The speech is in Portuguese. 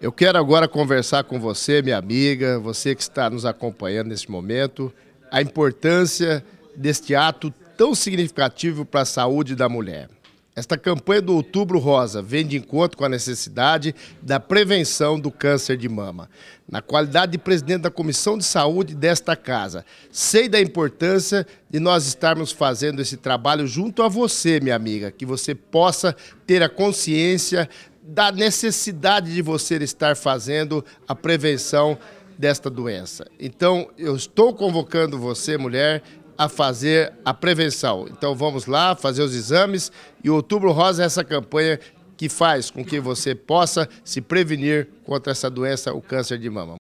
Eu quero agora conversar com você, minha amiga, você que está nos acompanhando neste momento, a importância deste ato tão significativo para a saúde da mulher. Esta campanha do Outubro Rosa vem de encontro com a necessidade da prevenção do câncer de mama. Na qualidade de presidente da Comissão de Saúde desta casa, sei da importância de nós estarmos fazendo esse trabalho junto a você, minha amiga, que você possa ter a consciência da necessidade de você estar fazendo a prevenção desta doença. Então, eu estou convocando você, mulher, a fazer a prevenção. Então, vamos lá fazer os exames e o Outubro Rosa é essa campanha que faz com que você possa se prevenir contra essa doença, o câncer de mama.